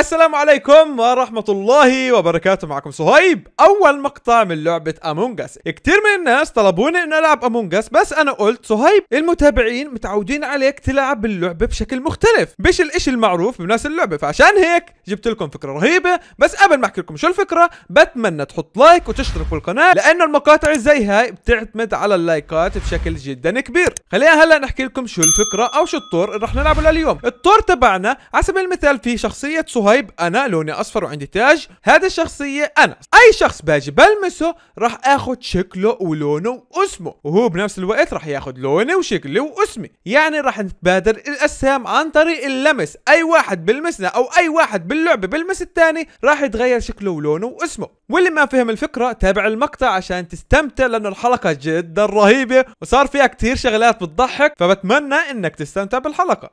السلام عليكم ورحمة الله وبركاته معكم صهيب أول مقطع من لعبة أمونج أس كتير من الناس طلبوني أن ألعب أمونج أس بس أنا قلت صهيب المتابعين متعودين عليك تلعب اللعبة بشكل مختلف مش الإشي المعروف بناس اللعبة فعشان هيك جبت لكم فكرة رهيبة بس قبل ما أحكي لكم شو الفكرة بتمنى تحط لايك وتشترك بالقناة لأنه المقاطع زي هاي بتعتمد على اللايكات بشكل جدا كبير خلينا هلا نحكي لكم شو الفكرة أو شو الطور اللي رح نلعبه لليوم الطور تبعنا على سبيل المثال في شخصية صهيب طيب انا لوني اصفر وعندي تاج هذا الشخصيه انا اي شخص باجي بلمسه راح اخذ شكله ولونه واسمه وهو بنفس الوقت راح ياخذ لوني وشكلي واسمي يعني راح نتبادل الاسهام عن طريق اللمس اي واحد بلمسنا او اي واحد باللعبه بلمس الثاني راح يتغير شكله ولونه واسمه واللي ما فهم الفكره تابع المقطع عشان تستمتع لانه الحلقه جدا رهيبه وصار فيها كثير شغلات بتضحك فبتمنى انك تستمتع بالحلقه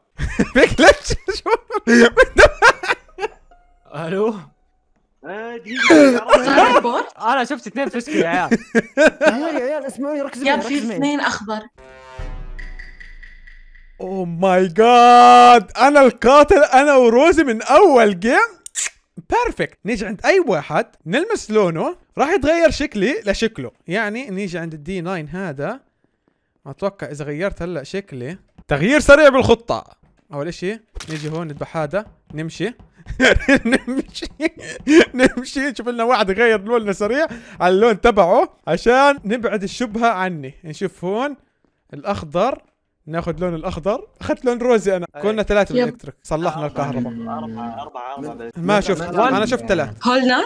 الو آه، انا شفت اثنين فسكي يا عيال يا عيال اسمعوني ركزوا يا في اثنين اخضر او ماي جاد انا القاتل انا وروزي من اول جيم بيرفكت نيجي عند اي واحد نلمس لونه راح يتغير شكلي لشكله يعني نيجي عند الدي 9 هذا اتوقع اذا غيرت هلا شكلي تغيير سريع بالخطه اول اشي نيجي هون نذبح هذا نمشي نمشي نمشي نشوف لنا واحد غير لوننا سريع على اللون تبعه عشان نبعد الشبهه عني نشوف هون الاخضر ناخذ لون الاخضر اخذت لون روزي انا كنا ثلاثه بالالكتريك صلحنا الكهرباء اربعه اربعه ما شفت انا شفت ثلاث هولنر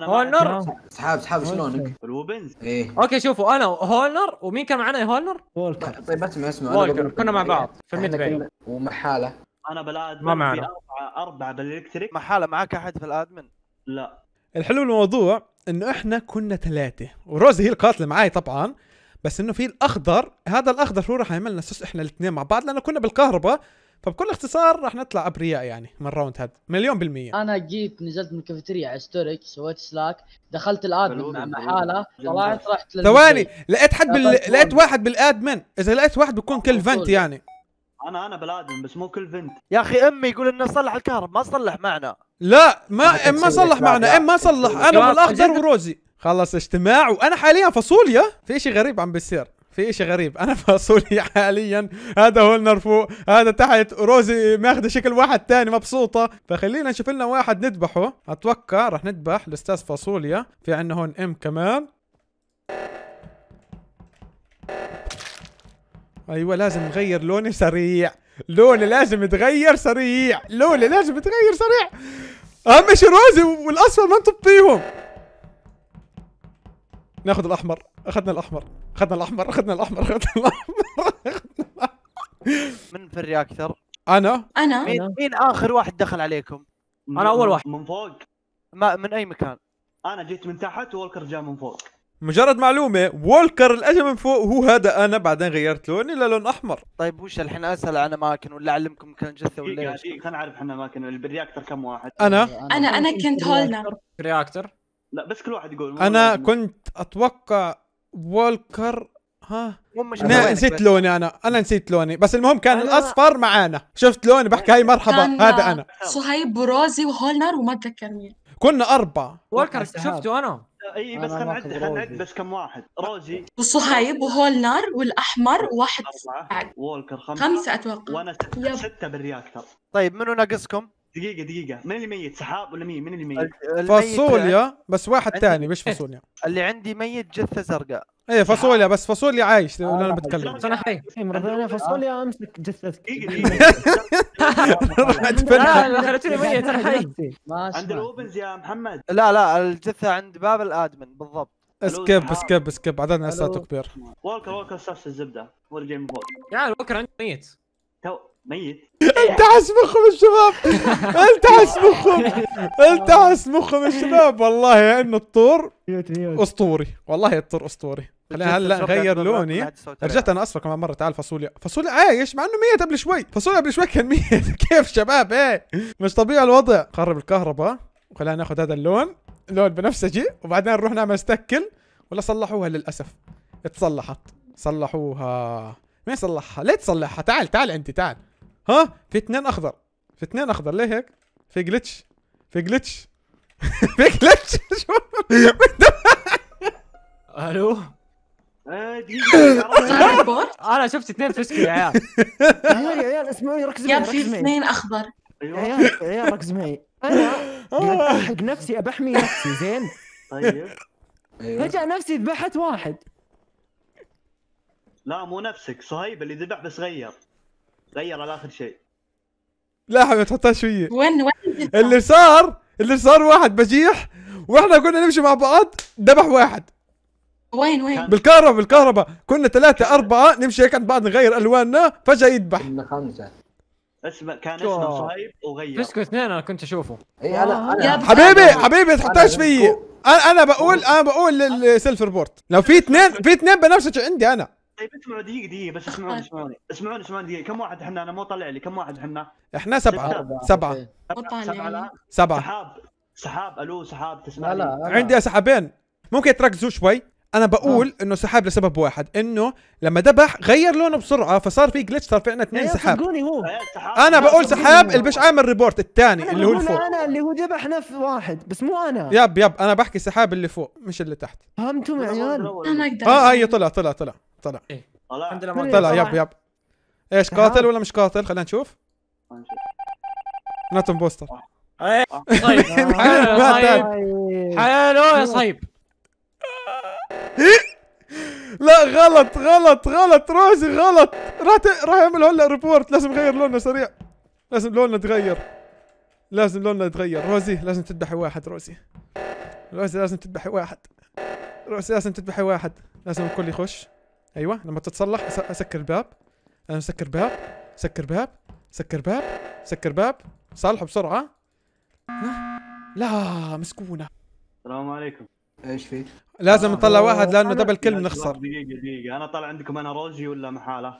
هولنر اسحاب اسحاب شلونك؟ الوبنز ايه اوكي شوفوا انا هولنر ومين كان معنا يا هولنر؟ وولكر طيب اسمع اسمع وولكر كنا مع إيه. بعض في الميد ومحاله انا بالادمن ما معنا اربعه اربعه بالالكتريك حاله معك احد في الادمن؟ لا الحلو الموضوع انه احنا كنا ثلاثه وروزي هي القاتله معي طبعا بس انه في الاخضر هذا الاخضر هو راح يعملنا سوس احنا الاثنين مع بعض لانه كنا بالكهرباء فبكل اختصار راح نطلع ابرياء يعني من الراوند هذا مليون بالمية انا جيت نزلت من الكافيتيريا على ستوريك سويت سلاك دخلت الادمن مع محاله طلعت رحت ثواني لقيت حد بال... لقيت واحد بالادمن اذا لقيت واحد بكون آه، كل فنت يعني انا انا بلادم بس مو كل بنت يا اخي امي يقول انه صلح الكهرب ما صلح معنا لا ما ام ما صلح معنا ام ما صلح انا والاخضر وروزي خلص اجتماع وانا حاليا فاصوليا في شيء غريب عم بيصير في شيء غريب انا فاصوليا حاليا هذا هولنر فوق هذا تحت روزي ماخذه شكل واحد تاني مبسوطه فخلينا نشوف لنا واحد نذبحه اتوقع راح نذبح الاستاذ فاصوليا في عندنا هون ام كمان ايوه لازم نغير لوني سريع لوني لازم يتغير سريع لوني لازم يتغير سريع اهم شيء روزي والاصفر ما نطبيهم ناخذ الاحمر اخذنا الاحمر اخذنا الاحمر اخذنا الاحمر اخذنا الاحمر من في اكثر انا انا مين, مين اخر واحد دخل عليكم انا اول واحد من فوق ما من اي مكان انا جيت من تحت وولكر جاء من فوق مجرد معلومه وولكر الاجى من فوق هو هذا انا بعدين غيرت لوني للون احمر طيب وش الحين اسال عن اماكن ولا اعلمكم كان جثه ولا ايش؟ خلينا نعرف احنا اماكن بالرياكتر كم واحد؟ انا انا انا كنت هولنا رياكتر لا بس كل واحد يقول انا كنت اتوقع وولكر ها انا نسيت لوني انا انا نسيت لوني بس المهم كان أنا... الاصفر معانا شفت لوني بحكي هاي مرحبا هذا انا صهيب بروزي وهولنر وما تذكرني كنا اربعه وولكر شفته انا اي بس خلينا نعد خلينا نعد بس كم واحد روزي وصهيب نار والاحمر واحد وولكر خمسة خمسة اتوقع وانا ستة, ستة بالرياكتر طيب منو ناقصكم؟ دقيقة دقيقة من اللي ميت سحاب ولا مين؟ من اللي ميت؟ فاصوليا بس واحد ثاني مش إيه. فاصوليا اللي عندي ميت جثة زرقاء ايه يعني فاصوليا بس فاصوليا عايش آه، لو انا بتكلم انا حي انا فاصوليا امسك جثتك رحت فنها لا خليتني ميت انا حي عند الاوبنز يا محمد لا لا الجثه عند باب الادمن بالضبط سكيب سكيب سكيب بعدين لساته كبير وولكر وولكر صف الزبده هو اللي جاي من فوق يا وولكر عندي ميت تو ميت التحس مخهم الشباب التحس مخهم التحس مخهم الشباب والله انه الطور اسطوري والله الطور اسطوري خليها هلا غير لوني رجعت انا اصفر كمان مره تعال فاصوليا فاصوليا عايش آه، مع انه ميت قبل شوي فاصوليا قبل شوي كان ميت كيف شباب ايه مش طبيعي الوضع قرب الكهرباء وخلينا ناخذ هذا اللون لون بنفسجي وبعدين نروح نعمل استكل ولا صلحوها للاسف اتصلحت صلحوها مين صلحها ليه تصلحها تعال تعال انت تعال ها في اثنين اخضر في اثنين اخضر ليه هيك في جلتش في جلتش في جلتش شو الو آه، انا شفت اثنين فيسكو يا عيال يا عيال اسمعوني ركزوا معي يا في اثنين اخضر أيوة. يا عيال يا عيال ركزوا معي انا حق نفسي ابحمي نفسي زين طيب فجأة أيوة. نفسي ذبحت واحد لا مو نفسك صهيب اللي ذبح بس غير غير على اخر شيء لا حبيبي تحطها شويه وين وين اللي صار اللي صار واحد بجيح واحنا كنا نمشي مع بعض ذبح واحد وين وين بالكهرباء بالكهرباء كنا ثلاثة أربعة نمشي هيك عند بعض نغير ألواننا فجأة يذبح كنا خمسة اسمه كان اسمه صهيب وغير فيسكو اثنين انا كنت اشوفه اي انا آه. انا حبيبي حبيبي ما تحطهاش فيي انا انا بقول انا بقول للسيلفر بورت لو في اثنين في اثنين بنفسج عندي انا طيب اسمعوا دقيقة دقيقة بس اسمعوني آه. اسمعوني اسمعوني اسمعوني دقيقة كم واحد احنا انا مو طلع لي كم واحد احنا؟ احنا سبعة سبعة سبعة سبعة سحاب سحاب الو سحاب تسمعني؟ لا لا عندي سحابين ممكن تركزوا شوي انا بقول آه. انه سحاب لسبب واحد انه لما دبح غير لونه بسرعه فصار في جلتش صار في عندنا اثنين أيوة، آه، سحاب هو. انا بقول سحاب اللي مش عامل ريبورت الثاني اللي هو الفوق انا اللي هو دبح نفس واحد بس مو انا ياب ياب انا بحكي سحاب اللي فوق مش اللي تحت فهمتم يا عيال انا اقدر اه هي أيوة، طلع طلع طلع طلع ايه طلع طلع ياب ياب ايش قاتل ولا مش قاتل خلينا نشوف ناتون آه، بوستر ايه صيب حلو يا صيب لا غلط غلط غلط روزي غلط راح ت... راح يعمل هلا ريبورت لازم اغير لوننا سريع لازم لوننا يتغير لازم لوننا يتغير روزي لازم تذبحي واحد روزي روزي لازم تذبحي واحد روزي لازم تذبحي واحد لازم الكل يخش ايوه لما تتصلح اسكر الباب انا اسكر باب سكر باب سكر باب سكر باب صالحه بسرعه لا مسكونه السلام عليكم ايش في؟ لازم نطلع واحد لانه دبل كل بنخسر دقيقه دقيقه انا طالع عندكم انا روجي ولا محاله؟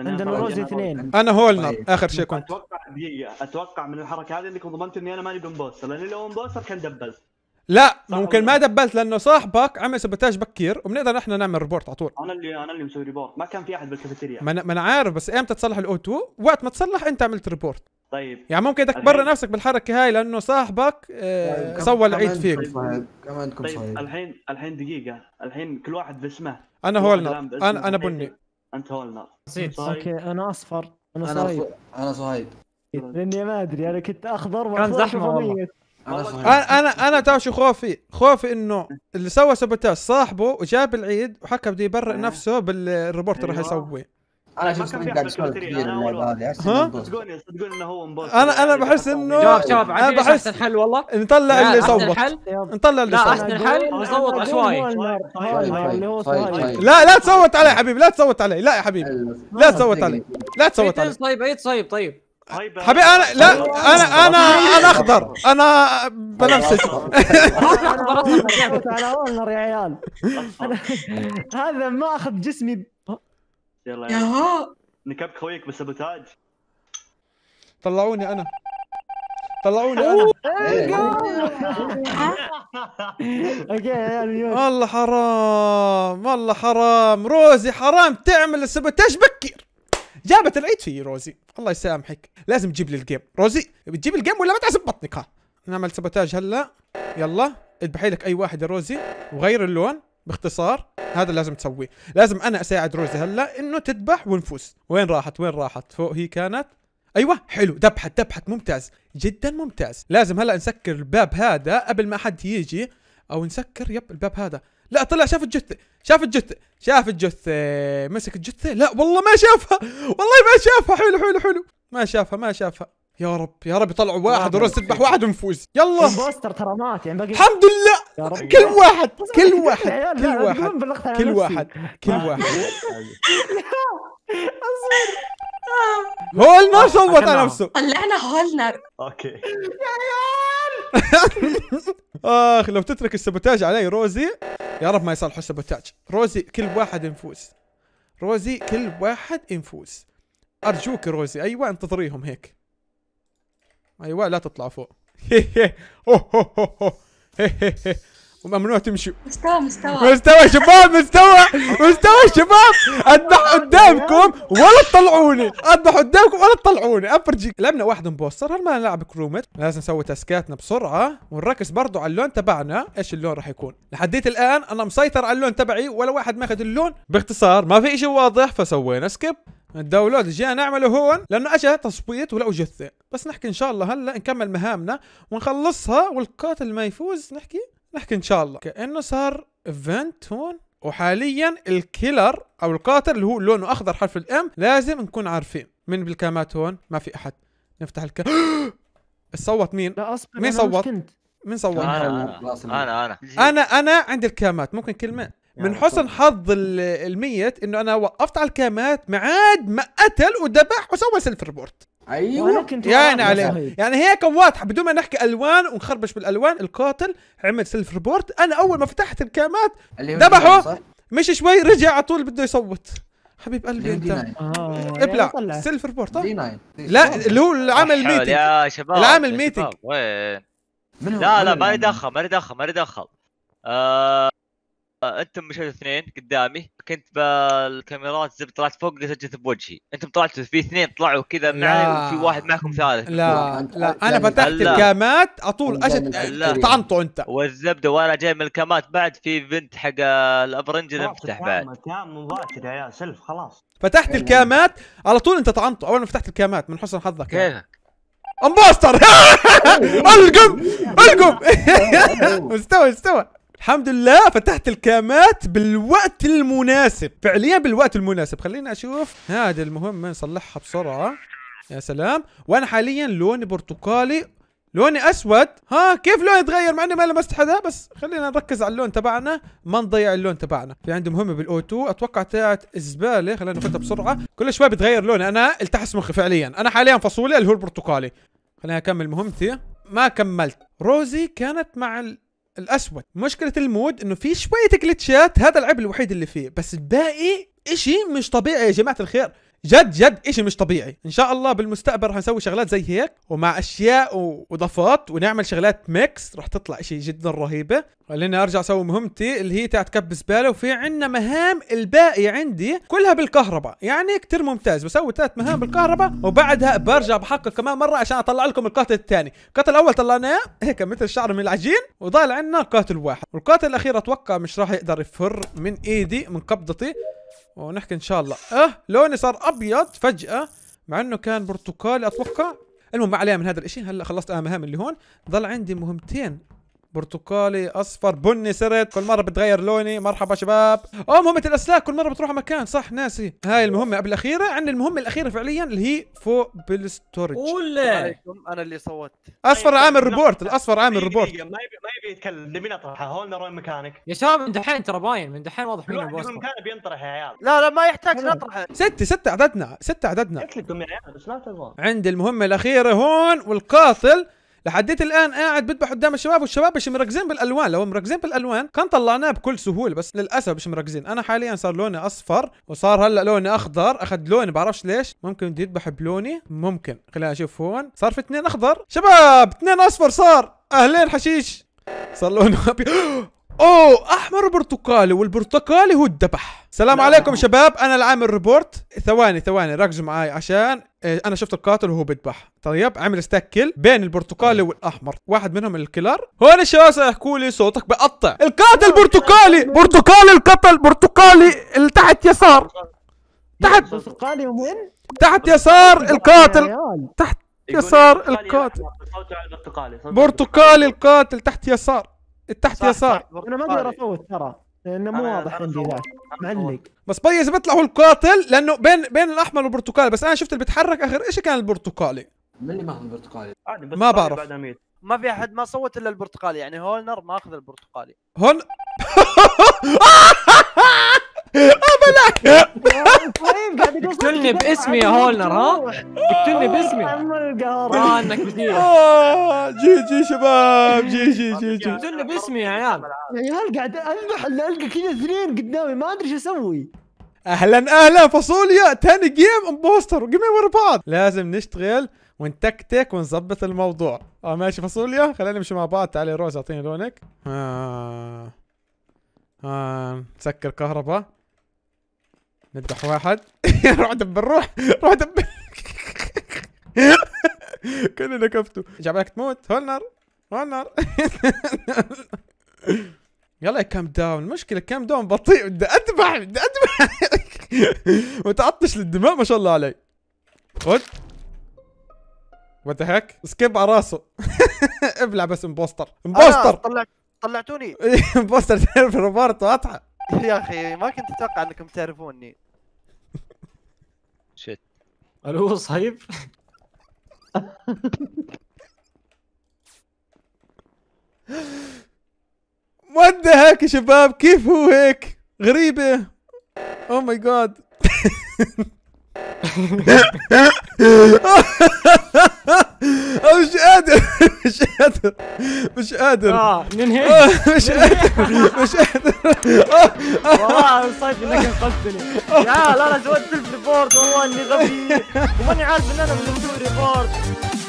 عندنا روجي اثنين انا هولنر طيب. اخر شيء كنت اتوقع دقيقه اتوقع من الحركه هذه انكم ضمنتوا اني انا ماني بمبوستر لاني لو مبوستر كان دبلت لا ممكن ما دبلت لانه صاحبك عمل سبوتاج بكير وبنقدر احنا نعمل ريبورت على طول انا اللي انا اللي مسوي ريبورت ما كان في احد بالكافيتيريا ما انا عارف بس ايمتى تصلح الاو وقت ما تصلح انت عملت ريبورت طيب يعني ممكن بدك تبرر نفسك بالحركه هاي لانه صاحبك آه طيب، سوى العيد فيك كمان طيب, طيب، الحين الحين دقيقه الحين كل واحد باسمه انا هولنر انا انا بني انت هولنر اوكي انا اصفر انا صهيب انا صهيب لاني ما ادري انا كنت اخضر كان زحمه انا انا انا تعرف شو خوفي؟ خوفي انه اللي سوى سبوتاج صاحبه وجاب العيد وحكى بده يبرئ آه. نفسه بالريبورت اللي راح أيوة. يسويه انا شفت قاعد يسولف كثير اللايف هذا صدقوني صدقوني انه هو انا انا بحس انه شباب شباب انا بحس احسن حل والله نطلع اللي صوت نطلع اللي صوت لا احسن حل نصوت عشوائي لا لا تصوت علي حبيبي لا تصوت علي لا يا حبيبي لا تصوت علي لا تصوت علي طيب اي تصيب طيب, طيب. طيب، آه، حبيبي انا لا طيب. انا انا انا اخضر انا بنفسج انا اونر يا عيال هذا ماخذ جسمي يلا ياهو نكب خويك بالسبوتاج طلعوني انا طلعوني انا والله إيه. حرام والله حرام روزي حرام تعمل السبوتاج بكير جابت العيد في روزي الله يسامحك لازم تجيب لي الجيم روزي بتجيب الجيم ولا ما تعزب بطنك ها نعمل سبوتاج هلا يلا اذبحي لك اي واحد يا روزي وغير اللون باختصار هذا لازم تسويه لازم انا اساعد روزي هلا انه تذبح ونفوز وين راحت وين راحت فوق هي كانت ايوه حلو ذبحت ذبحت ممتاز جدا ممتاز لازم هلا نسكر الباب هذا قبل ما حد يجي او نسكر يب الباب هذا لا طلع شاف الجثة شاف الجثة شاف الجثة مسك الجثة لا والله ما شافها والله ما شافها حلو حلو حلو ما شافها ما شافها يا رب يا رب يطلعوا واحد وروز تذبح واحد ونفوز يلا البوستر إيه، ترى مات يعني باقي الحمد لله كل واحد كل واحد كل واحد كل واحد كل واحد هولنر صوت على نفسه طلعنا هولنر اوكي يا عيال اخ لو تترك السبوتاج علي روزي يا رب ما يصلحوا السبوتاج روزي كل واحد ينفوز روزي كل واحد ينفوز ارجوك روزي ايوه انتظريهم هيك ايوه لا تطلع فوق وممنوع تمشوا مستوى مستوى مستوى شباب مستوى مستوى شباب اذبح قدامكم ولا تطلعوني اذبح قدامكم ولا تطلعوني افرجيك لعبنا واحد امبوستر هل ما نلعب كرومت لازم نسوي تاسكاتنا بسرعه ونركز برضو على اللون تبعنا ايش اللون راح يكون لحديت الان انا مسيطر على اللون تبعي ولا واحد ماخذ اللون باختصار ما في شيء واضح فسوينا سكيب الداونلود جينا نعمله هون لانه اجى تصبيط ولا جثه بس نحكي ان شاء الله هلا نكمل مهامنا ونخلصها والقاتل ما يفوز نحكي نحكي ان شاء الله كانه صار ايفنت هون وحاليا الكيلر او القاتل اللي هو لونه اخضر حرف الام لازم نكون عارفين من بالكامات هون ما في احد نفتح الك صوت مين لا مين صوت مين صوت انا انا انا انا عندي الكامات ممكن كلمه من يعني حسن حظ الميت انه انا وقفت على الكامات معاد ما قتل وذبح وسوى سيلف ريبورت ايوه وانا كنت يعني عليه يعني هيك واضحه بدون ما نحكي الوان ونخربش بالالوان القاتل عمل سيلف ريبورت انا اول ما فتحت الكامات ذبحه مش شوي رجع على طول بده يصوت حبيب قلبي انت آه. ابلع سيلف ريبورت لا اللي هو العمل ميتنج يا شباب العمل ميتنج وين لا لا ما يدخل ما يدخل ما يدخل انتم مشيت اثنين قدامي كنت بالكاميرات زي طلعت فوق سجلت بوجهي انتم طلعتوا في اثنين طلعوا كذا معي وفي واحد معكم ثالث لا لا, انا فتحت الكامات اطول اشد طعنته انت والزبده وانا جاي من الكامات بعد في بنت حق الابرنج اللي مفتح بعد كام مباشر يا سلف خلاص فتحت إيه. الكامات على طول انت طعنته اول ما فتحت الكامات من حسن حظك كيفك امبوستر القم القم استوى استوى الحمد لله فتحت الكامات بالوقت المناسب فعليا بالوقت المناسب خلينا اشوف هذا المهم نصلحها بسرعه يا سلام وانا حاليا لوني برتقالي لوني اسود ها كيف لوني يتغير مع اني ما لمست حدا بس خلينا نركز على اللون تبعنا ما نضيع اللون تبعنا في عندي مهمه بالاو تو اتوقع تاعت الزباله خلينا نفوتها بسرعه كل شوي بتغير لوني انا التحس مخي فعليا انا حاليا فصولي اللي هو البرتقالي خلينا اكمل مهمتي ما كملت روزي كانت مع ال... الاسود مشكله المود انه في شويه جلتشات هذا العيب الوحيد اللي فيه بس الباقي اشي مش طبيعي يا جماعه الخير جد جد إشي مش طبيعي ان شاء الله بالمستقبل رح نسوي شغلات زي هيك ومع اشياء واضافات ونعمل شغلات ميكس رح تطلع إشي جدا رهيبه خليني ارجع اسوي مهمتي اللي هي تاعت كب زباله وفي عندنا مهام الباقي عندي كلها بالكهرباء يعني كتير ممتاز بسوي ثلاث مهام بالكهرباء وبعدها برجع بحقق كمان مره عشان اطلع لكم القاتل الثاني القاتل الاول طلعناه هيك مثل شعر من العجين وضال عندنا قاتل واحد والقاتل الاخير اتوقع مش راح يقدر يفر من ايدي من قبضتي ونحكي ان شاء الله اه لوني صار ابيض فجأة مع انه كان برتقالي اتوقع المهم ما علينا من هذا الاشي هلا خلصت اهم اللي هون ضل عندي مهمتين برتقالي اصفر بني صرت كل مره بتغير لوني مرحبا شباب اه مهمه الاسلاك كل مره بتروح على مكان صح ناسي هاي المهمه قبل الاخيره عندنا المهمه الاخيره فعليا اللي هي فوق بالستورج عليكم انا اللي صوت اصفر عامل طيب، طيب، ريبورت الاصفر عامل طيب، ريبورت ما يبي ما يبي يتكلم نبي نطرحه هولنا وين مكانك يا شباب من دحين ترى باين من دحين واضح مين البوس مكانه بينطرح يا عيال لا لا ما يحتاج نطرحه ستة ستة عددنا ستة عددنا عندي المهمه الاخيره هون والقاتل لحديت الان قاعد بذبح قدام الشباب والشباب مش مركزين بالالوان لو مركزين بالالوان كان طلعناه بكل سهوله بس للاسف مش مركزين انا حاليا صار لوني اصفر وصار هلا لوني اخضر اخذ لوني بعرفش ليش ممكن بده يذبح بلوني ممكن خلينا اشوف هون صار في اثنين اخضر شباب اثنين اصفر صار اهلين حشيش صار لونه ابيض اوه احمر وبرتقالي والبرتقالي هو الذبح سلام نعم. عليكم شباب انا اللي عامل ريبورت ثواني ثواني ركزوا معي عشان إيه، انا شفت القاتل وهو بيذبح طيب عمل استكل بين البرتقالي طيب. والاحمر واحد منهم الكلر هون الشباب سيحكوا لي صوتك بقطع القاتل برتقالي برتقالي القتل برتقالي اللي تحت يسار تحت برتقالي وين تحت يسار القاتل تحت يسار القاتل برتقالي القاتل تحت يسار التحت يسار انا ما اقدر طيب. افوت ترى لانه مو واضح عندي ذاك معلق بس بيز بيطلع هو القاتل لانه بين بين الاحمر والبرتقالي بس انا شفت اللي بيتحرك اخر شيء كان البرتقالي من اللي ماخذ البرتقالي؟ ما طيب، بعرف ما في احد ما صوت الا البرتقالي يعني هولنر ماخذ البرتقالي هون بالك طيب، قتلني باسمي يا هولنر ها قتلني باسمي اه انك بديع آه، جي جي شباب جي جي جي جي قتلني باسمي يا عيال يا عيال قاعد اذبح القى كذا اثنين قدامي ما ادري شو اسوي اهلا اهلا فاصوليا ثاني جيم امبوستر جيمين ورا بعض لازم نشتغل ونتكتك ونظبط الموضوع اه ماشي فاصوليا خلينا نمشي مع بعض تعالي روز اعطيني لونك آه. آه. سكر كهرباء نذبح واحد روح دبر روح روح دبر كلنا كفته جاب لك تموت هولنر هولنر يلا يا كام داون المشكلة كام داون بطيء بدي اذبح بدي اذبح متعطش للدماء ما شاء الله علي خد وات ذا هيك سكيب على راسه ابلع بس امبوستر امبوستر آه، طلعتوني امبوستر تعرف روبرتو اضحك يا اخي ما كنت اتوقع انكم تعرفوني شت الو صهيب وات هيك يا شباب كيف هو هيك غريبه او ماي جاد مش قادر مش قادر مش قادر اه ننهي آه، مش قادر مش قادر آه، آه. والله الصيف انك انقذتني يا لا لا سويت سيلف ريبورت والله اني غبي وماني عارف ان انا من ريبورت